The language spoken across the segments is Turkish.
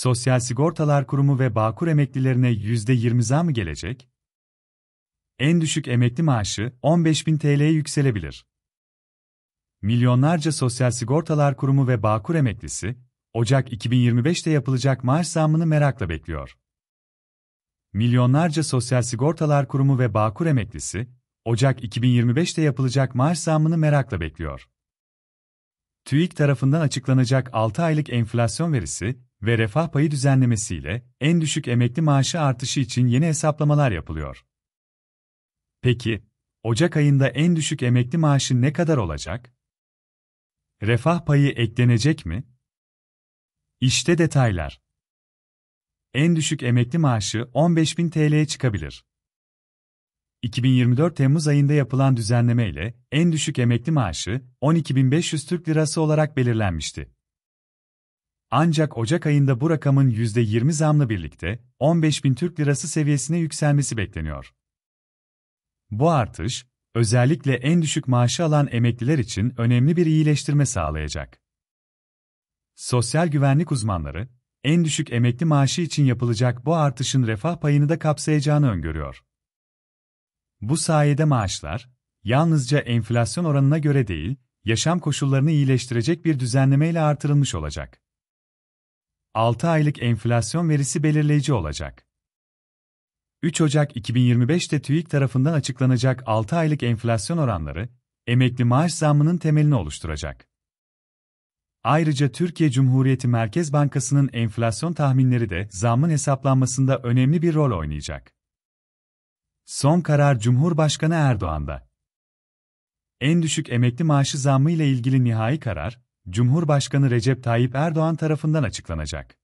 Sosyal Sigortalar Kurumu ve Bağkur emeklilerine %20 zam mı gelecek? En düşük emekli maaşı 15.000 TL'ye yükselebilir. Milyonlarca Sosyal Sigortalar Kurumu ve Bağkur emeklisi, Ocak 2025'te yapılacak maaş zammını merakla bekliyor. Milyonlarca Sosyal Sigortalar Kurumu ve Bağkur emeklisi, Ocak 2025'te yapılacak maaş zammını merakla bekliyor. TÜİK tarafından açıklanacak 6 aylık enflasyon verisi, ve refah payı düzenlemesiyle en düşük emekli maaşı artışı için yeni hesaplamalar yapılıyor. Peki, Ocak ayında en düşük emekli maaşı ne kadar olacak? Refah payı eklenecek mi? İşte detaylar. En düşük emekli maaşı 15.000 TL'ye çıkabilir. 2024 Temmuz ayında yapılan düzenleme ile en düşük emekli maaşı 12.500 Türk Lirası olarak belirlenmişti. Ancak Ocak ayında bu rakamın %20 zamla birlikte 15 bin Türk lirası seviyesine yükselmesi bekleniyor. Bu artış, özellikle en düşük maaşı alan emekliler için önemli bir iyileştirme sağlayacak. Sosyal güvenlik uzmanları, en düşük emekli maaşı için yapılacak bu artışın refah payını da kapsayacağını öngörüyor. Bu sayede maaşlar, yalnızca enflasyon oranına göre değil, yaşam koşullarını iyileştirecek bir düzenlemeyle artırılmış olacak. 6 aylık enflasyon verisi belirleyici olacak. 3 Ocak 2025'te TÜİK tarafından açıklanacak 6 aylık enflasyon oranları, emekli maaş zammının temelini oluşturacak. Ayrıca Türkiye Cumhuriyeti Merkez Bankası'nın enflasyon tahminleri de zammın hesaplanmasında önemli bir rol oynayacak. Son karar Cumhurbaşkanı Erdoğan'da. En düşük emekli maaşı zammı ile ilgili nihai karar, Cumhurbaşkanı Recep Tayyip Erdoğan tarafından açıklanacak.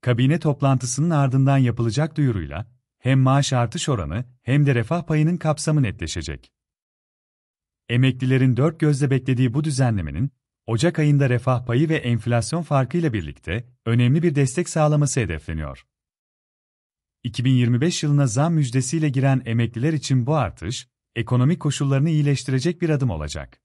Kabine toplantısının ardından yapılacak duyuruyla hem maaş artış oranı hem de refah payının kapsamı netleşecek. Emeklilerin dört gözle beklediği bu düzenlemenin Ocak ayında refah payı ve enflasyon farkıyla birlikte önemli bir destek sağlaması hedefleniyor. 2025 yılına zam müjdesiyle giren emekliler için bu artış, ekonomik koşullarını iyileştirecek bir adım olacak.